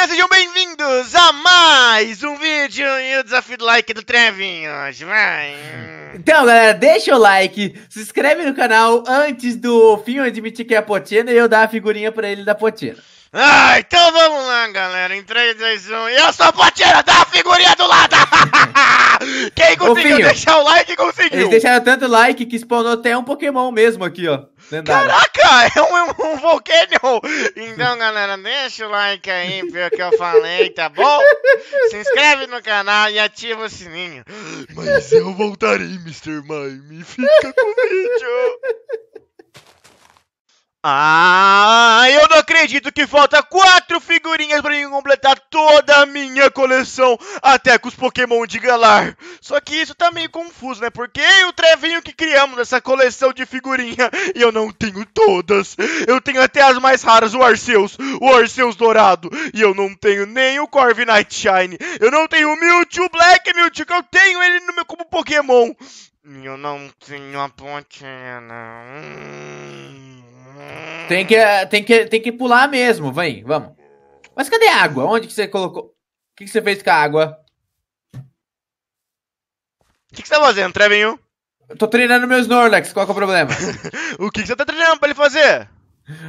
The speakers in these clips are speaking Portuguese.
Galerinha, sejam bem-vindos a mais um vídeo e o desafio do like do Trevinho, hoje, vai! Então, galera, deixa o like, se inscreve no canal antes do Finho admitir que é a potina e eu dar a figurinha pra ele da potina. Ah, então vamos lá, galera. Em 3, 2, 1. E eu sou a platina da figurinha do lado! Quem conseguiu Ô, deixar o like conseguiu! Eles deixaram tanto like que spawnou até um Pokémon mesmo aqui, ó. Lendário. Caraca, é um, é um Então, galera, deixa o like aí, pelo que eu falei, tá bom? Se inscreve no canal e ativa o sininho. Mas eu voltarei, Mr. Mime. Fica com o vídeo! Ah, eu não acredito que falta quatro figurinhas para mim completar toda a minha coleção, até com os Pokémon de Galar. Só que isso tá meio confuso, né? Porque eu o Trevinho que criamos essa coleção de figurinha e eu não tenho todas. Eu tenho até as mais raras, o Arceus, o Arceus Dourado, e eu não tenho nem o Corv Nightshine. Eu não tenho o Mewtwo Black, Mewtwo, que eu tenho ele no meu como Pokémon. Eu não tenho a pontinha. Hum. Tem que, eh, tem que, tem que pular mesmo, vem, vamos. Mas cadê a água? Onde que você colocou? O que, que você fez com a água? O que, que você tá fazendo, Trevinho? tô treinando meu Snorlax, qual que é o problema? o que, que você tá treinando pra ele fazer?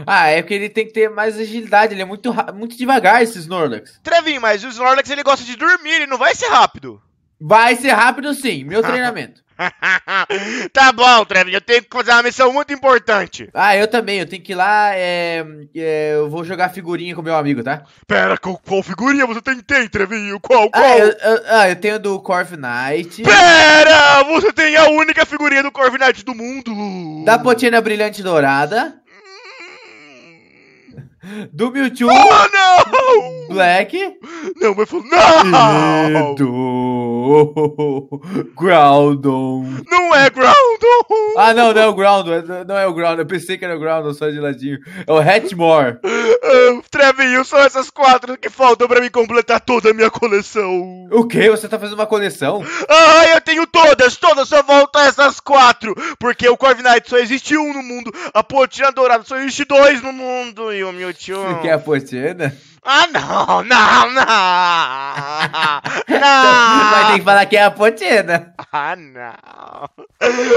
Ah, é porque ele tem que ter mais agilidade, ele é muito, muito devagar esse Snorlax. Trevinho, mas o Snorlax ele gosta de dormir, ele não vai ser rápido. Vai ser rápido sim, meu treinamento. tá bom, Trevin, eu tenho que fazer uma missão muito importante. Ah, eu também, eu tenho que ir lá, é, é, eu vou jogar figurinha com meu amigo, tá? Pera, qual, qual figurinha você tem, tem Trevinho? Qual, qual? Ah eu, eu, ah, eu, tenho do Corv Knight. Pera, você tem a única figurinha do Corv Knight do mundo. Da Potina Brilhante Dourada. Hum. Do Mewtwo. Oh, não! não! Black? Não, mas falou, não! Medo. Groundon. Não é Groundon! Ah, não, não é o Groundon, é, não é o Groundon. Eu pensei que era o Groundon só de ladinho. É o Hatchmore. Uh, ah, Trevinho, são essas quatro que faltam pra me completar toda a minha coleção. O quê? Você tá fazendo uma coleção? Ah, eu tenho todas, todas, só volta essas quatro. Porque o Corviknight só existe um no mundo, a Potina Dourada só existe dois no mundo e o Mewtwo... Você quer a Potina? Ah, não, não, não! Não! Vai ter que falar que é a Potina. Ah, não!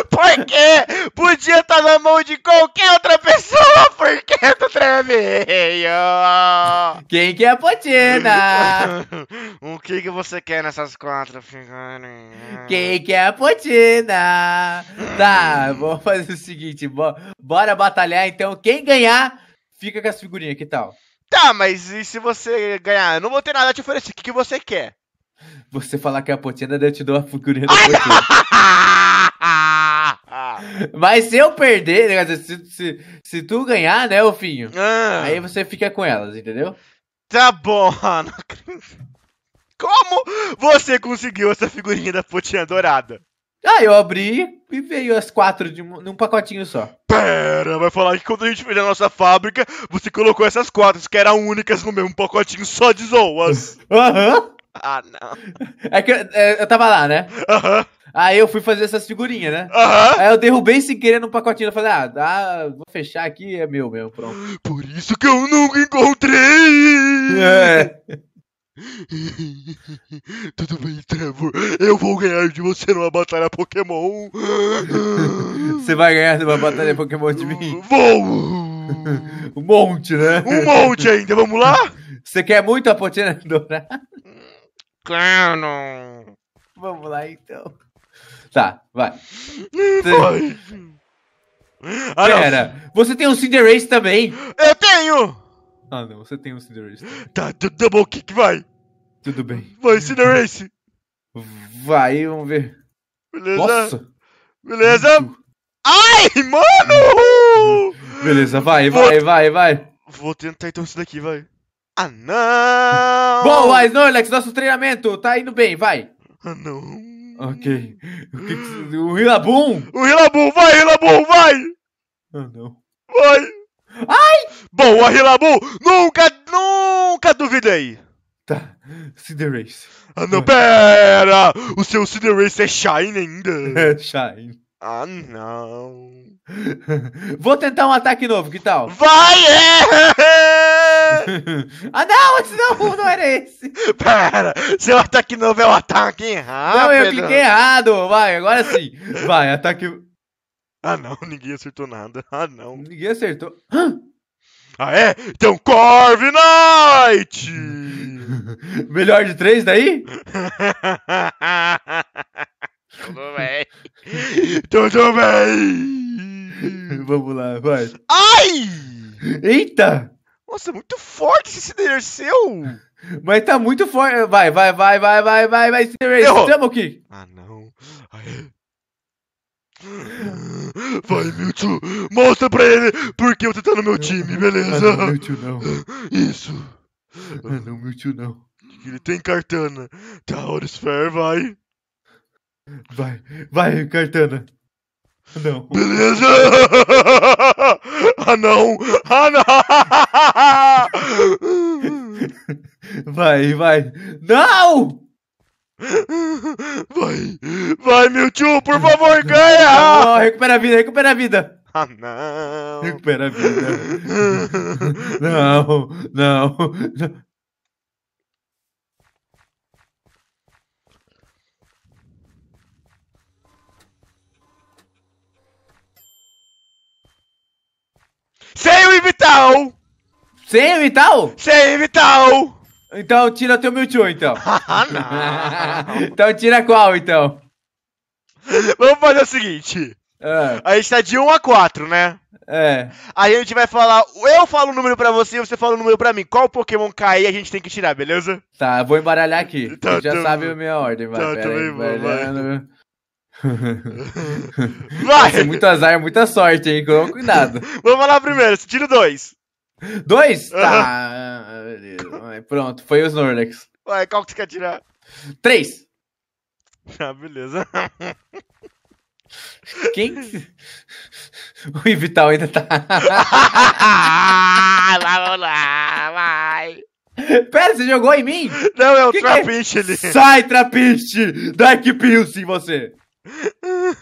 Porque podia estar na mão de qualquer outra pessoa, porque tu tremeio! Quem que é a Potina? o que que você quer nessas quatro figurinhas? Quem que é a Potina? Tá, vamos fazer o seguinte, bora batalhar então. Quem ganhar, fica com as figurinhas, que tal? Tá, mas e se você ganhar? Eu não vou ter nada a te oferecer. O que, que você quer? Você falar que é a potina, eu te dou a figurinha da potina. mas se eu perder, né, se, se, se, tu ganhar, né, Ofinho? Ah. Aí você fica com elas, entendeu? Tá bom, Como você conseguiu essa figurinha da potinha dourada? Ah, eu abri e veio as quatro de, num pacotinho só. Pera, vai falar que quando a gente fez a nossa fábrica, você colocou essas quatro que eram únicas no mesmo pacotinho só de zoas. Aham. uhum. Ah, não. É que é, eu tava lá, né? Aham. Uhum. Aí eu fui fazer essas figurinhas, né? Uhum. Aí eu derrubei sem querer num pacotinho. Eu falei, ah, dá, vou fechar aqui, é meu, meu, pronto. Por isso que eu nunca encontrei! É. Tudo bem, Trevor. Eu vou ganhar de você numa batalha Pokémon. Você vai ganhar numa batalha Pokémon de mim? Vou! Um monte, né? Um monte ainda, vamos lá? Você quer muito a potina dourada? Claro! Vamos lá então. Tá, vai. Vai! Ah, Pera, você tem um Cinderace também? Eu tenho! Ah, não, você tem o Cinderace. Tá, tudo bom, o que vai? Tudo bem. Vai, Cinderace! Vai, vamos ver. Beleza? Nossa! Beleza? Ai, mano! Beleza, vai, vou... vai, vai, vai. Vou tentar então isso daqui, vai. Ah, não! Bom, mas não, Alex, nosso treinamento tá indo bem, vai. Ah, não. Ok. O, que que... o Hilabum? O Hilabum, vai, Hilabum, vai! Ah, não. Vai! Ai! Boa, Rilabu! Nunca, nunca duvidei! Tá, Cinderace. Ah, não, pera! O seu Cinderace é Shine ainda! É, Shine. Ah, não. Vou tentar um ataque novo, que tal? Vai! É! ah, não! esse não, não era esse! Pera! Seu ataque novo é o um ataque errado! Não, eu cliquei errado! Vai, agora sim! Vai, ataque. Ah não, ninguém acertou nada. Ah não. Ninguém acertou. Hã? Ah é? Então Corv Knight! Melhor de três daí? Tudo bem. Tudo bem. Vamos lá, vai. Ai! Eita! Nossa, muito forte esse Cider seu! Mas tá muito forte. Vai, vai, vai, vai, vai, vai, vai, Cider. Ah, não. Ai. Ah, é. Vai, Mewtwo! Mostra pra ele porque você tá no meu time, beleza? Ah, não, Mewtwo não. Isso. Ah, não, Mewtwo não. Ele tem cartana. Taurisphere, vai. Vai, vai, cartana. Não. Beleza! Ah não! Ah não! Vai, vai. Não! Vai, vai, meu tio, por favor, ganha! Oh, recupera a vida, recupera a vida. Ah, não. Recupera a vida. não, não, não. Sem o Vital! Sem o Vital? Sem o Vital! Então tira teu Mewtwo, então. Ah, então tira qual, então? Vamos fazer o seguinte. É. A gente tá de 1 a 4, né? É. Aí a gente vai falar, eu falo o número pra você e você fala o número pra mim. Qual Pokémon cair a gente tem que tirar, beleza? Tá, eu vou embaralhar aqui. Tá, já então, sabe a minha ordem, vai. Tá, Pera aí, bom, vai. vai! Nossa, muito azar, muita sorte, hein? Cuidado. Vamos lá primeiro, tiro dois. Dois? Tá beleza. Vai, pronto, foi os Snorlax. Vai, qual que você quer tirar? Três! Ah, beleza. Quem. o Ivital ainda tá. Vamos lá, vai! Pera, você jogou em mim? Não, é o é? Trapiche ali. Sai, Trapiche! Dark Pills em você!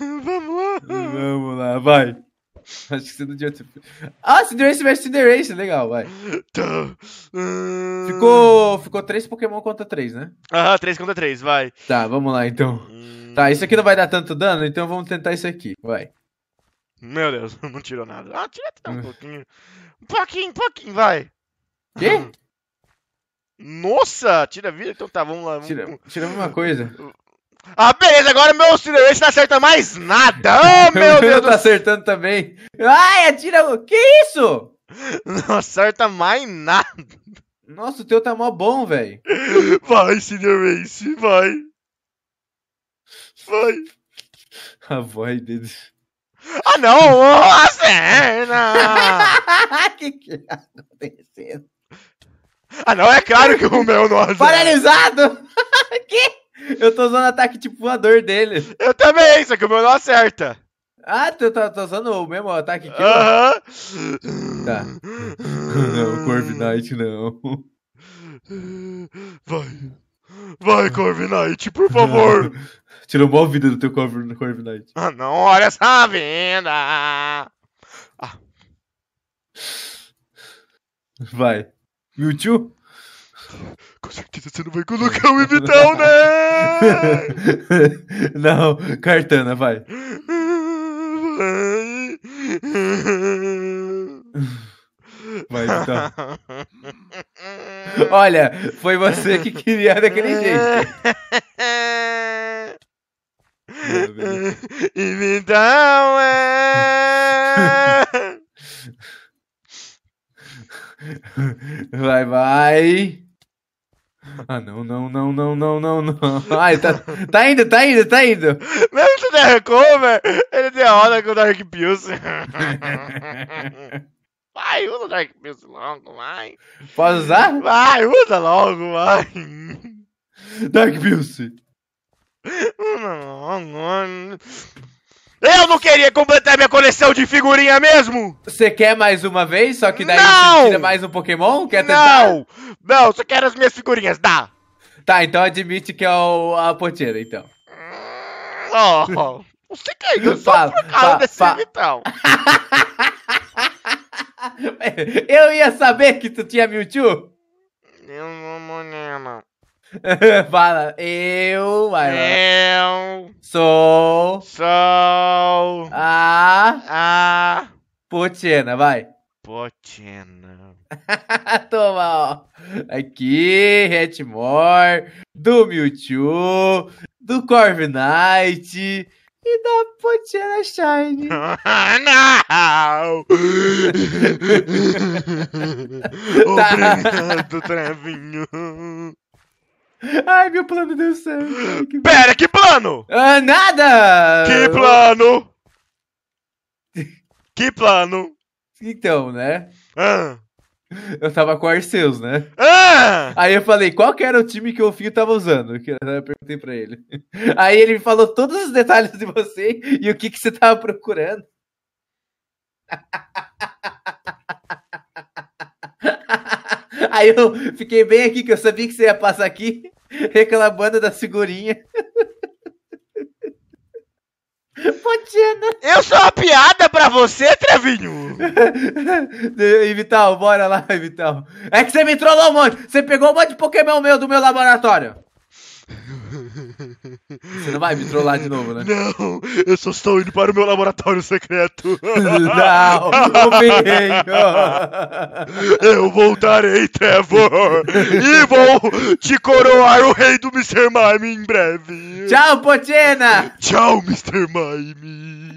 Vamos lá! Vamos lá, vai! Acho que você não devia ter. Ah, Sidoration vs Sidoration, legal, vai. Tá. Hum... Ficou, ficou 3 Pokémon contra 3, né? Ah, 3 contra 3, vai. Tá, vamos lá então. Hum... Tá, isso aqui não vai dar tanto dano, então vamos tentar isso aqui, vai. Meu Deus, não tirou nada. Ah, tira até um hum. pouquinho. Um pouquinho, um pouquinho, vai. Quê? Nossa, tira vida. Então tá, vamos lá. Vamos... Tira, tira uma coisa. Ah, beleza, agora meu silêncio não acerta mais nada. Oh, meu Deus. tá acertando também. Ai, atira. Que é isso? Não acerta mais nada. Nossa, o teu tá mó bom, velho. Vai, Senior Race, vai. Vai. dele. Ah, não! A cena! que que é acontecendo? Ah, não, é claro que o meu não ajuda. Paralisado! que? Eu tô usando ataque tipo voador dele. Eu também, só que o meu não acerta. Ah, tu tá, tá usando o mesmo ataque que Aham. Uh -huh. Tá. não, Corviknight não. Vai. Vai, Corviknight, por favor. Tirou boa vida do teu Corviknight. Ah, não olha essa venda. Ah. Vai. Mewtwo? Com certeza você não vai colocar o Ibitão, né? não, Cartana, vai. Vai, então. Olha, foi você que queria daquele jeito. Então é. Vai, vai. Ah, não, não, não, não, não, não, não. Ai, tá, tá indo, tá indo, tá indo. Mesmo se der recover, ele derrota com o Dark Pulse. Vai, usa o Dark Pulse logo, vai. Pode usar? Vai, usa logo, vai. Dark Pulse. não eu não queria completar minha coleção de figurinha mesmo! Você quer mais uma vez? Só que daí não! você tira mais um Pokémon? Quer tentar? Não! Não, só quero as minhas figurinhas, dá! Tá, então admite que é o, a ponteira, então. Oh, você ir só fala, por causa desse Então. Eu ia saber que tu tinha Mewtwo! Eu não, não, não. Fala, eu, vai Eu sou. Sou. A. A. Potina, vai. Potina. Toma, ó. Aqui, Hatmore, do Mewtwo, do Corv Knight e da Potina Shine. Não! Obrigado, tá. Trevinho. Ai, meu plano deu certo. Que... Pera, que plano? Ah, nada! Que plano? que plano? Então, né? Ah. Eu tava com Arceus, né? Ah! Aí eu falei, qual que era o time que o Fio tava usando? Que eu perguntei pra ele. Aí ele me falou todos os detalhes de você e o que, que você tava procurando. Aí eu fiquei bem aqui, que eu sabia que você ia passar aqui. reclamando da figurinha. Eu sou uma piada pra você, Trevinho! e Vital, bora lá, Vital. É que você me trollou um monte. Você pegou um monte de Pokémon meu do meu laboratório. Você não vai me trollar de novo, né? Não, eu só estou indo para o meu laboratório secreto. não, comigo. Eu voltarei, Trevor, e vou te coroar o rei do Mr. Mime em breve. Tchau, Potina. Tchau, Mr. Mime.